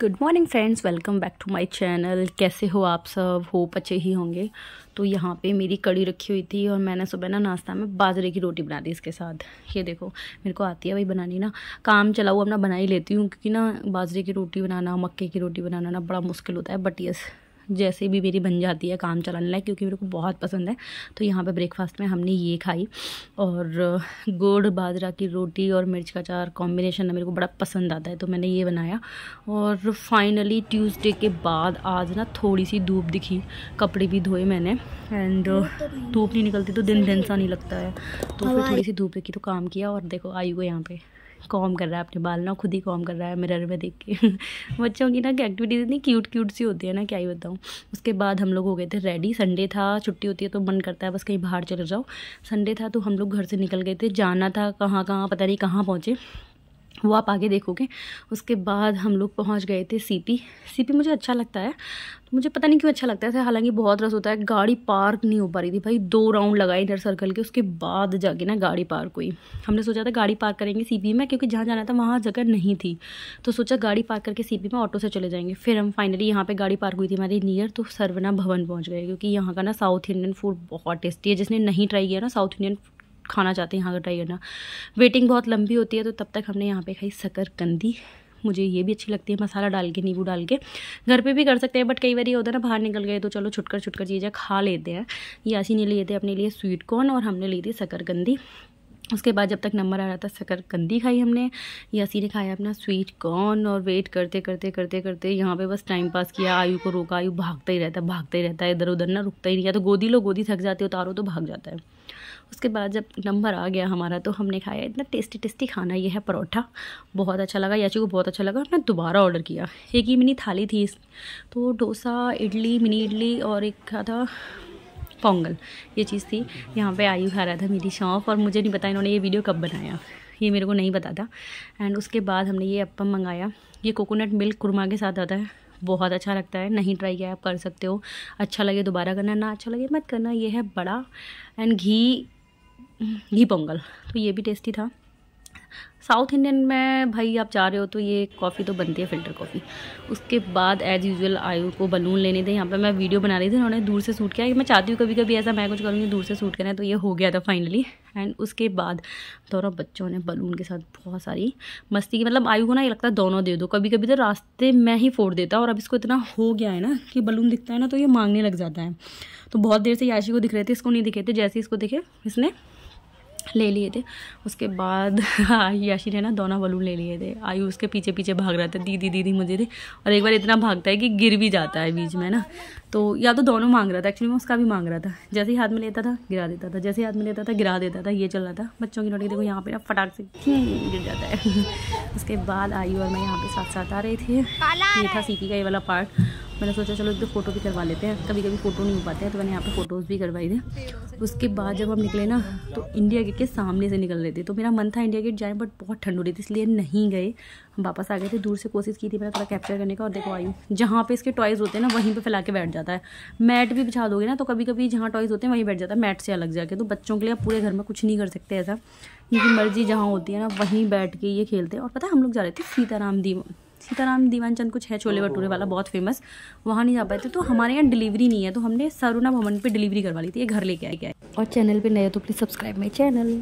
good morning friends welcome back to my channel कैसे हो आप सब होप अच्छे ही होंगे तो यहाँ पे मेरी कड़ी रखी हुई थी और मैंने सुबह ना नाश्ता में बाजरे की रोटी बना दी इसके साथ ये देखो मेरे को आती है भाई बनानी ना काम चला अपना बना ही लेती हूँ क्योंकि ना बाजरे की रोटी बनाना मक्के की रोटी बनाना ना बड़ा मुश्किल होता है बट यस जैसे भी मेरी बन जाती है काम चलाने लायक क्योंकि मेरे को बहुत पसंद है तो यहाँ पर ब्रेकफास्ट में हमने ये खाई और गुड़ बाजरा की रोटी और मिर्च का चार कॉम्बिनेशन ना मेरे को बड़ा पसंद आता है तो मैंने ये बनाया और फाइनली ट्यूसडे के बाद आज ना थोड़ी सी धूप दिखी कपड़े भी धोए मैंने एंड तो धूप नहीं निकलती तो दिन दिन सा नहीं लगता है तो फिर थोड़ी सी धूप दिखी तो काम किया और देखो आई हुए यहाँ पर कॉम कर रहा है अपने बाल ना खुद ही कॉम कर रहा है मिरर में देख के बच्चों की ना कि एक्टिविटीज़ इतनी क्यूट क्यूट सी होती है ना क्या ही बताऊँ उसके बाद हम लोग हो गए थे रेडी संडे था छुट्टी होती है तो मन करता है बस कहीं बाहर चले जाओ संडे था तो हम लोग घर से निकल गए थे जाना था कहाँ कहाँ पता नहीं कहाँ पहुँचे वो आप आगे देखोगे उसके बाद हम लोग पहुंच गए थे सीपी सीपी मुझे अच्छा लगता है तो मुझे पता नहीं क्यों अच्छा लगता था हालांकि बहुत रस होता है गाड़ी पार्क नहीं हो पा रही थी भाई दो राउंड लगाए इधर सर्कल के उसके बाद जाके ना गाड़ी पार्क हुई हमने सोचा था गाड़ी पार्क करेंगे सीपी में क्योंकि जहाँ जाना था वहाँ जगह नहीं थी तो सोचा गाड़ी पार्क करके सी में ऑटो से चले जाएंगे फिर हम फाइनली यहाँ पर गाड़ी पार्क हुई थी हमारी नियर तो सर्वना भवन पहुँच गए क्योंकि यहाँ का ना साउथ इंडियन फूड बहुत टेस्टी है जिसने नहीं ट्राई किया ना साउथ इंडियन खाना चाहते हैं यहाँ का ट्राई करना वेटिंग बहुत लंबी होती है तो तब तक हमने यहाँ पे खाई शकरकंदी मुझे ये भी अच्छी लगती है मसाला डाल के नींबू डाल के घर पे भी कर सकते हैं बट कई बार ये होता है ना बाहर निकल गए तो चलो छुटकर छुटकर चीज़ें खा लेते हैं यासी ने लिए थे अपने लिए स्वीट कॉर्न और हमने ली थी शकरकंदी उसके बाद जब तक नंबर आ रहा था शकरकंदी खाई हमने यासी ने खाया अपना स्वीट कॉर्न और वेट करते करते करते करते यहाँ पे बस टाइम पास किया आयु को रोका आयु भागता ही रहता है भागता ही रहता है इधर उधर ना रुकता ही नहीं या तो गोदी लो गोदी थक जाती उतारो तो भाग जाता है उसके बाद जब नंबर आ गया हमारा तो हमने खाया इतना टेस्टी टेस्टी खाना यह है परोठा बहुत अच्छा लगा याची को बहुत अच्छा लगा हमने दोबारा ऑर्डर किया एक ही मिनी थाली थी तो डोसा इडली मिनी इडली और एक था पोंगल ये चीज़ थी यहाँ पे आयु खा रहा था मेरी शॉप और मुझे नहीं पता इन्होंने ये वीडियो कब बनाया ये मेरे को नहीं पता था एंड उसके बाद हमने ये अपम मंगाया ये कोकोनट मिल्क कुरमा के साथ आता है बहुत अच्छा लगता है नहीं ट्राई किया आप कर सकते हो अच्छा लगे तो दोबारा करना ना अच्छा लगे मत करना ये है बड़ा एंड घी घी पोंगल तो ये भी टेस्टी था साउथ इंडियन में भाई आप जा रहे हो तो ये कॉफ़ी तो बनती है फ़िल्टर कॉफ़ी उसके बाद एज़ यूजल आयु को बलून लेने थे यहाँ पर मैं वीडियो बना रही थी उन्होंने दूर से सूट किया मैं चाहती हूँ कभी कभी ऐसा मैं कुछ करूँगी दूर से सूट करें तो ये हो गया था फाइनली एंड उसके बाद दोनों बच्चों ने बलून के साथ बहुत सारी मस्ती की मतलब आयु को ना ये लगता है दोनों दे दो कभी कभी तो रास्ते में ही फोड़ देता और अब इसको इतना हो गया है ना कि बलून दिखता है ना तो ये मांगने लग जाता है तो बहुत देर से याशी को दिख रहे थे इसको नहीं दिखे थे जैसे इसको दिखे इसने ले लिए थे उसके बाद हाँ, याशी ने ना दोनों बलून ले लिए थे आयु उसके पीछे पीछे भाग रहा था दीदी दीदी मुझे दे और एक बार इतना भागता है कि गिर भी जाता है बीच में ना तो या तो दोनों मांग रहा था एक्चुअली मैं उसका भी मांग रहा था जैसे ही हाथ में लेता था गिरा देता था जैसे ही हाथ में लेता था गिरा देता था ये चल रहा था बच्चों की नोटी देखो यहाँ पे ना फटाक से गिर जाता है उसके बाद आयु और मैं यहाँ पे साथ साथ आ रही थी ये था सीखी का ये वाला पार्ट मैंने सोचा चलो एक दो फ़ोटो भी करवा लेते हैं कभी कभी फ़ोटो नहीं हो पाते हैं तो मैंने यहाँ पे फ़ोटोज़ भी करवाई थी उसके बाद जब हम निकले ना तो इंडिया गेट के सामने से निकल रहे थे तो मेरा मन था इंडिया गेट जाए बट बहुत ठंड हो रही थी इसलिए नहीं गए हम वापस आ गए थे दूर से कोशिश की थी मैंने थोड़ा कैप्चर करने का और देखो आई जहाँ पे इसके टॉयज़ होते हैं ना वहीं पर फैला के बैठ जाता है मैट भी बिछा दोगे ना तो कभी कभी जहाँ टॉयज़ होते हैं वहीं बैठ जाता है मैट से अलग जाके तो बच्चों के लिए पूरे घर में कुछ नहीं कर सकते ऐसा क्योंकि मर्ज़ी जहाँ होती है ना वहीं बैठ के ये खेलते हैं और पता है हम लोग जा रहे थे सीताराम दी सीताराम दीवान चंद कुछ है छोले भटूरे वाला बहुत फेमस वहाँ नहीं जा पाए थे तो हमारे यहाँ डिलीवरी नहीं है तो हमने सरुना भवन पे डिलीवरी करवा ली थी ये घर लेके आए गया और चैनल पर नए तो प्लीज़ सब्सक्राइब माई चैनल